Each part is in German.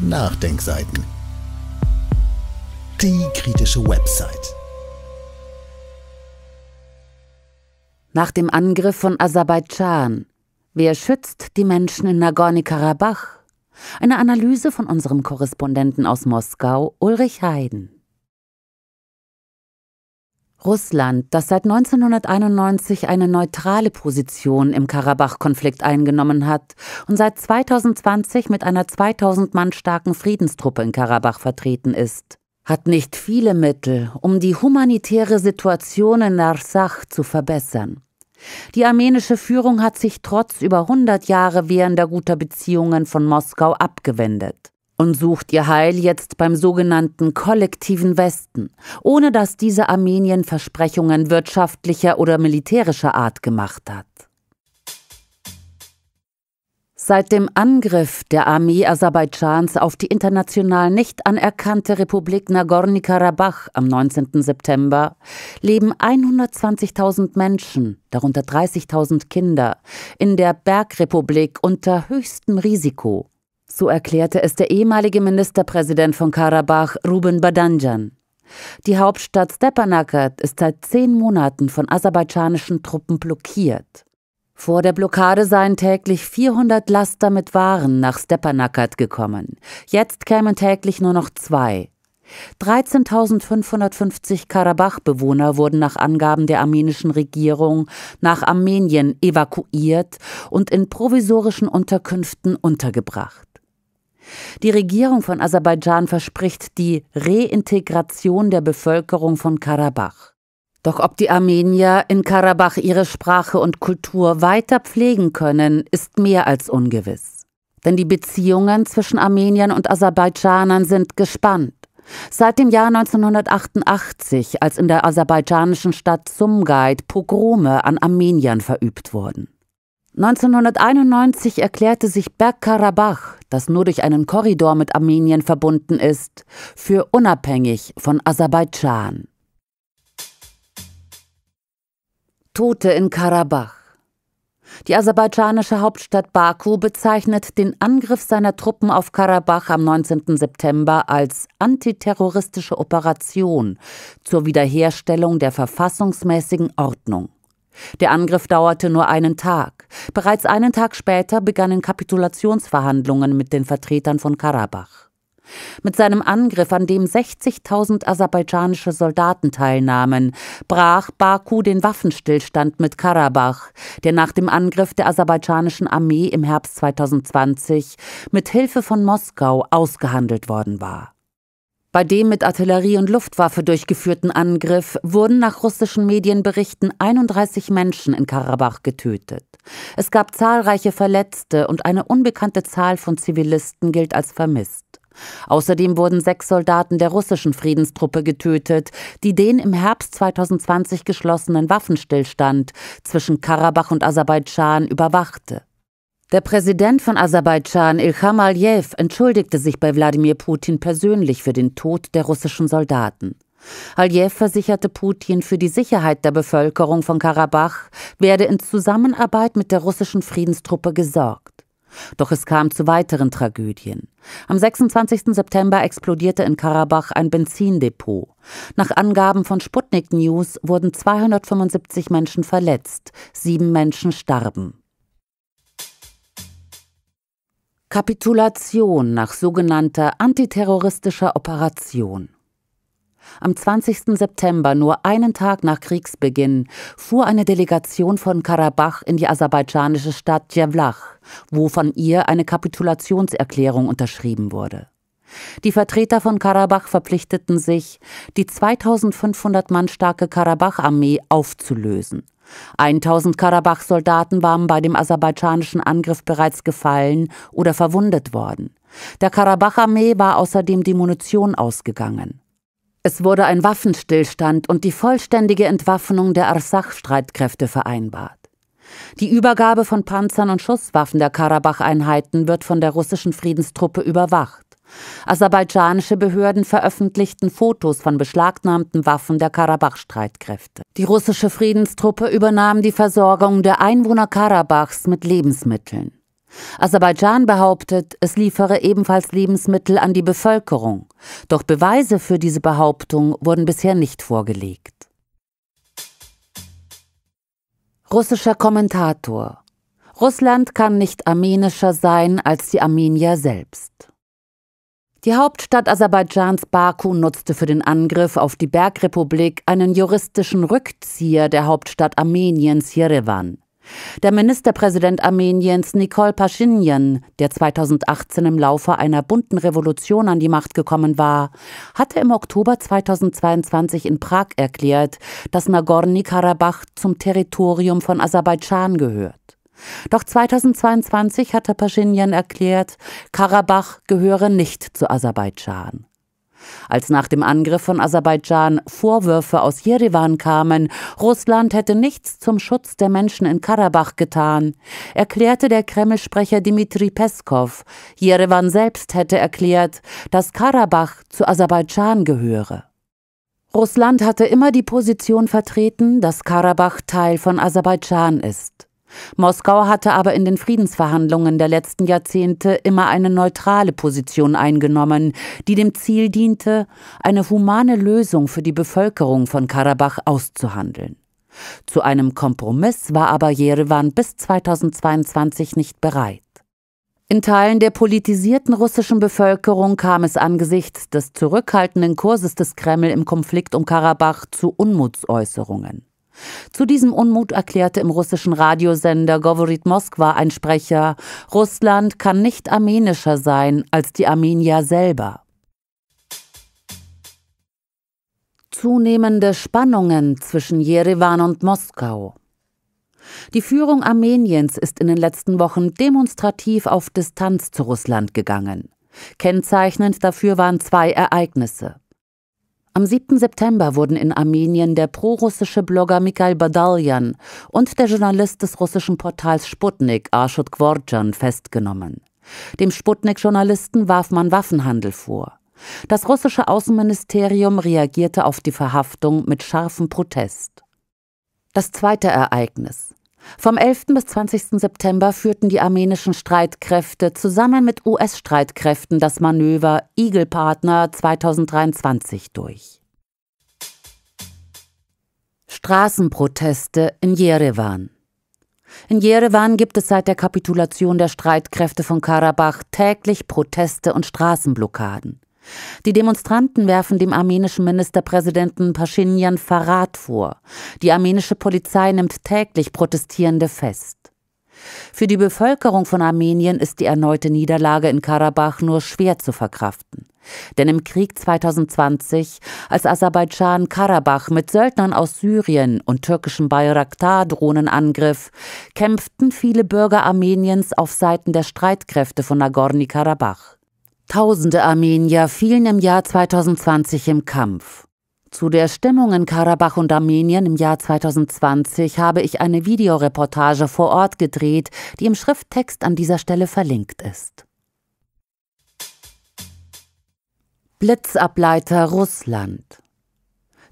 Nachdenkseiten. Die kritische Website. Nach dem Angriff von Aserbaidschan. Wer schützt die Menschen in Nagorny-Karabach? Eine Analyse von unserem Korrespondenten aus Moskau, Ulrich Heiden. Russland, das seit 1991 eine neutrale Position im Karabach-Konflikt eingenommen hat und seit 2020 mit einer 2000 Mann starken Friedenstruppe in Karabach vertreten ist, hat nicht viele Mittel, um die humanitäre Situation in Narsach zu verbessern. Die armenische Führung hat sich trotz über 100 Jahre währender guter Beziehungen von Moskau abgewendet und sucht ihr Heil jetzt beim sogenannten kollektiven Westen, ohne dass diese Armenien Versprechungen wirtschaftlicher oder militärischer Art gemacht hat. Seit dem Angriff der Armee Aserbaidschans auf die international nicht anerkannte Republik Nagorny-Karabach am 19. September leben 120.000 Menschen, darunter 30.000 Kinder, in der Bergrepublik unter höchstem Risiko so erklärte es der ehemalige Ministerpräsident von Karabach, Ruben Badanjan. Die Hauptstadt Stepanakert ist seit zehn Monaten von aserbaidschanischen Truppen blockiert. Vor der Blockade seien täglich 400 Laster mit Waren nach Stepanakert gekommen. Jetzt kämen täglich nur noch zwei. 13.550 Karabach-Bewohner wurden nach Angaben der armenischen Regierung nach Armenien evakuiert und in provisorischen Unterkünften untergebracht. Die Regierung von Aserbaidschan verspricht die Reintegration der Bevölkerung von Karabach. Doch ob die Armenier in Karabach ihre Sprache und Kultur weiter pflegen können, ist mehr als ungewiss. Denn die Beziehungen zwischen Armeniern und Aserbaidschanern sind gespannt. Seit dem Jahr 1988, als in der aserbaidschanischen Stadt Sumgait Pogrome an Armeniern verübt wurden. 1991 erklärte sich Bergkarabach, das nur durch einen Korridor mit Armenien verbunden ist, für unabhängig von Aserbaidschan. Tote in Karabach. Die aserbaidschanische Hauptstadt Baku bezeichnet den Angriff seiner Truppen auf Karabach am 19. September als antiterroristische Operation zur Wiederherstellung der verfassungsmäßigen Ordnung. Der Angriff dauerte nur einen Tag. Bereits einen Tag später begannen Kapitulationsverhandlungen mit den Vertretern von Karabach. Mit seinem Angriff, an dem 60.000 aserbaidschanische Soldaten teilnahmen, brach Baku den Waffenstillstand mit Karabach, der nach dem Angriff der aserbaidschanischen Armee im Herbst 2020 mit Hilfe von Moskau ausgehandelt worden war. Bei dem mit Artillerie und Luftwaffe durchgeführten Angriff wurden nach russischen Medienberichten 31 Menschen in Karabach getötet. Es gab zahlreiche Verletzte und eine unbekannte Zahl von Zivilisten gilt als vermisst. Außerdem wurden sechs Soldaten der russischen Friedenstruppe getötet, die den im Herbst 2020 geschlossenen Waffenstillstand zwischen Karabach und Aserbaidschan überwachte. Der Präsident von Aserbaidschan, Ilham Aliyev, entschuldigte sich bei Wladimir Putin persönlich für den Tod der russischen Soldaten. Aliyev versicherte Putin, für die Sicherheit der Bevölkerung von Karabach werde in Zusammenarbeit mit der russischen Friedenstruppe gesorgt. Doch es kam zu weiteren Tragödien. Am 26. September explodierte in Karabach ein Benzindepot. Nach Angaben von Sputnik News wurden 275 Menschen verletzt, sieben Menschen starben. Kapitulation nach sogenannter antiterroristischer Operation. Am 20. September, nur einen Tag nach Kriegsbeginn, fuhr eine Delegation von Karabach in die aserbaidschanische Stadt Djevlach, wo von ihr eine Kapitulationserklärung unterschrieben wurde. Die Vertreter von Karabach verpflichteten sich, die 2500 Mann starke Karabach-Armee aufzulösen 1000 Karabach-Soldaten waren bei dem aserbaidschanischen Angriff bereits gefallen oder verwundet worden. Der Karabach-Armee war außerdem die Munition ausgegangen. Es wurde ein Waffenstillstand und die vollständige Entwaffnung der Arsach-Streitkräfte vereinbart. Die Übergabe von Panzern und Schusswaffen der Karabach-Einheiten wird von der russischen Friedenstruppe überwacht. Aserbaidschanische Behörden veröffentlichten Fotos von beschlagnahmten Waffen der Karabach-Streitkräfte. Die russische Friedenstruppe übernahm die Versorgung der Einwohner Karabachs mit Lebensmitteln. Aserbaidschan behauptet, es liefere ebenfalls Lebensmittel an die Bevölkerung. Doch Beweise für diese Behauptung wurden bisher nicht vorgelegt. Russischer Kommentator Russland kann nicht armenischer sein als die Armenier selbst. Die Hauptstadt Aserbaidschans Baku nutzte für den Angriff auf die Bergrepublik einen juristischen Rückzieher der Hauptstadt Armeniens Jerewan. Der Ministerpräsident Armeniens Nikol Paschinjan, der 2018 im Laufe einer bunten Revolution an die Macht gekommen war, hatte im Oktober 2022 in Prag erklärt, dass Nagorny-Karabach zum Territorium von Aserbaidschan gehört. Doch 2022 hatte Paschinian erklärt, Karabach gehöre nicht zu Aserbaidschan. Als nach dem Angriff von Aserbaidschan Vorwürfe aus Jerewan kamen, Russland hätte nichts zum Schutz der Menschen in Karabach getan, erklärte der Kremlsprecher Dmitri Peskov. Jerewan selbst hätte erklärt, dass Karabach zu Aserbaidschan gehöre. Russland hatte immer die Position vertreten, dass Karabach Teil von Aserbaidschan ist. Moskau hatte aber in den Friedensverhandlungen der letzten Jahrzehnte immer eine neutrale Position eingenommen, die dem Ziel diente, eine humane Lösung für die Bevölkerung von Karabach auszuhandeln. Zu einem Kompromiss war aber Jerewan bis 2022 nicht bereit. In Teilen der politisierten russischen Bevölkerung kam es angesichts des zurückhaltenden Kurses des Kreml im Konflikt um Karabach zu Unmutsäußerungen. Zu diesem Unmut erklärte im russischen Radiosender Govorit Moskwa ein Sprecher, Russland kann nicht armenischer sein als die Armenier selber. Zunehmende Spannungen zwischen Jerewan und Moskau. Die Führung Armeniens ist in den letzten Wochen demonstrativ auf Distanz zu Russland gegangen. Kennzeichnend dafür waren zwei Ereignisse. Am 7. September wurden in Armenien der prorussische Blogger Mikhail Badaljan und der Journalist des russischen Portals Sputnik Arshut Gvorjan festgenommen. Dem Sputnik-Journalisten warf man Waffenhandel vor. Das russische Außenministerium reagierte auf die Verhaftung mit scharfem Protest. Das zweite Ereignis. Vom 11. bis 20. September führten die armenischen Streitkräfte zusammen mit US-Streitkräften das Manöver Eagle Partner 2023 durch. Straßenproteste in Jerewan. In Jerewan gibt es seit der Kapitulation der Streitkräfte von Karabach täglich Proteste und Straßenblockaden. Die Demonstranten werfen dem armenischen Ministerpräsidenten Paschinjan Verrat vor. Die armenische Polizei nimmt täglich Protestierende fest. Für die Bevölkerung von Armenien ist die erneute Niederlage in Karabach nur schwer zu verkraften. Denn im Krieg 2020, als Aserbaidschan Karabach mit Söldnern aus Syrien und türkischen Bayraktar-Drohnen angriff, kämpften viele Bürger Armeniens auf Seiten der Streitkräfte von nagorni karabach Tausende Armenier fielen im Jahr 2020 im Kampf. Zu der Stimmung in Karabach und Armenien im Jahr 2020 habe ich eine Videoreportage vor Ort gedreht, die im Schrifttext an dieser Stelle verlinkt ist. Blitzableiter Russland.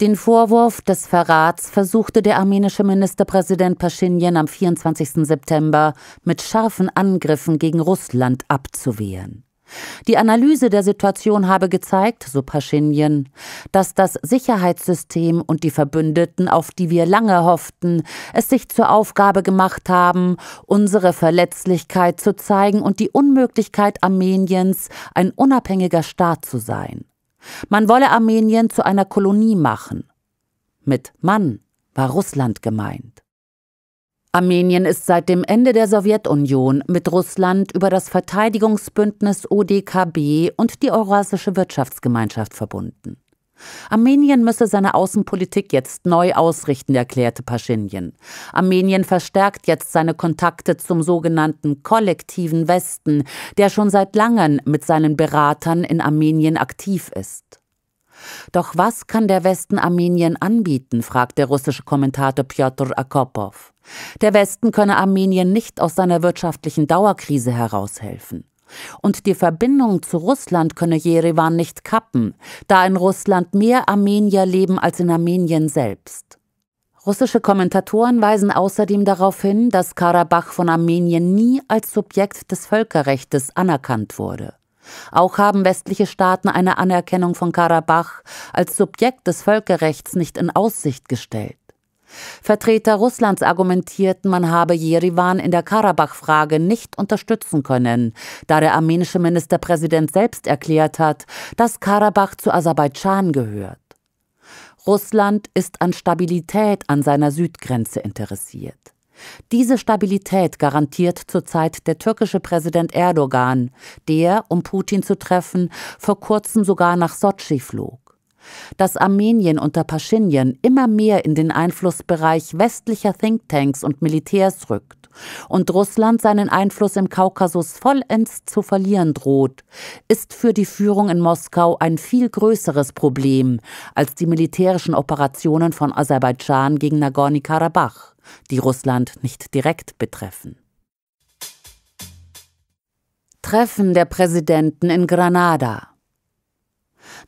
Den Vorwurf des Verrats versuchte der armenische Ministerpräsident Paschinjen am 24. September mit scharfen Angriffen gegen Russland abzuwehren. Die Analyse der Situation habe gezeigt, so Paschinjen, dass das Sicherheitssystem und die Verbündeten, auf die wir lange hofften, es sich zur Aufgabe gemacht haben, unsere Verletzlichkeit zu zeigen und die Unmöglichkeit Armeniens, ein unabhängiger Staat zu sein. Man wolle Armenien zu einer Kolonie machen. Mit Mann war Russland gemeint. Armenien ist seit dem Ende der Sowjetunion mit Russland über das Verteidigungsbündnis ODKB und die Eurasische Wirtschaftsgemeinschaft verbunden. Armenien müsse seine Außenpolitik jetzt neu ausrichten, erklärte Paschinjen. Armenien verstärkt jetzt seine Kontakte zum sogenannten kollektiven Westen, der schon seit langem mit seinen Beratern in Armenien aktiv ist. Doch was kann der Westen Armenien anbieten, fragt der russische Kommentator Piotr Akopov. Der Westen könne Armenien nicht aus seiner wirtschaftlichen Dauerkrise heraushelfen. Und die Verbindung zu Russland könne Jerewan nicht kappen, da in Russland mehr Armenier leben als in Armenien selbst. Russische Kommentatoren weisen außerdem darauf hin, dass Karabach von Armenien nie als Subjekt des Völkerrechts anerkannt wurde. Auch haben westliche Staaten eine Anerkennung von Karabach als Subjekt des Völkerrechts nicht in Aussicht gestellt. Vertreter Russlands argumentierten, man habe Jerewan in der Karabach-Frage nicht unterstützen können, da der armenische Ministerpräsident selbst erklärt hat, dass Karabach zu Aserbaidschan gehört. Russland ist an Stabilität an seiner Südgrenze interessiert. Diese Stabilität garantiert zurzeit der türkische Präsident Erdogan, der, um Putin zu treffen, vor kurzem sogar nach Sotschi flog. Dass Armenien unter Paschinien immer mehr in den Einflussbereich westlicher Thinktanks und Militärs rückt und Russland seinen Einfluss im Kaukasus vollends zu verlieren droht, ist für die Führung in Moskau ein viel größeres Problem als die militärischen Operationen von Aserbaidschan gegen Nagorny-Karabach, die Russland nicht direkt betreffen. Treffen der Präsidenten in Granada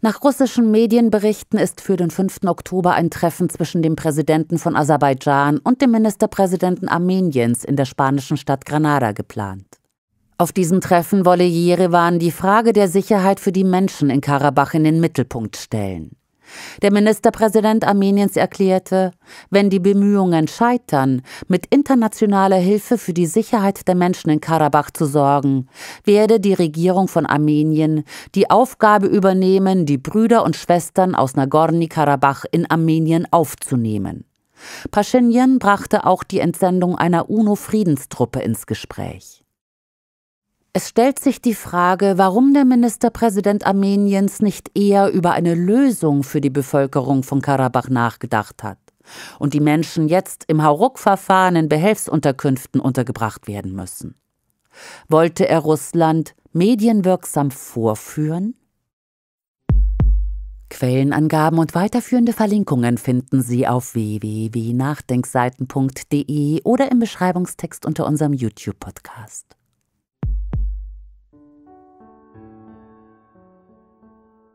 nach russischen Medienberichten ist für den 5. Oktober ein Treffen zwischen dem Präsidenten von Aserbaidschan und dem Ministerpräsidenten Armeniens in der spanischen Stadt Granada geplant. Auf diesem Treffen wolle Jerewan die Frage der Sicherheit für die Menschen in Karabach in den Mittelpunkt stellen. Der Ministerpräsident Armeniens erklärte, wenn die Bemühungen scheitern, mit internationaler Hilfe für die Sicherheit der Menschen in Karabach zu sorgen, werde die Regierung von Armenien die Aufgabe übernehmen, die Brüder und Schwestern aus nagorni karabach in Armenien aufzunehmen. Paschinjen brachte auch die Entsendung einer UNO-Friedenstruppe ins Gespräch. Es stellt sich die Frage, warum der Ministerpräsident Armeniens nicht eher über eine Lösung für die Bevölkerung von Karabach nachgedacht hat und die Menschen jetzt im Hauruck-Verfahren in Behelfsunterkünften untergebracht werden müssen. Wollte er Russland medienwirksam vorführen? Quellenangaben und weiterführende Verlinkungen finden Sie auf www.nachdenkseiten.de oder im Beschreibungstext unter unserem YouTube-Podcast.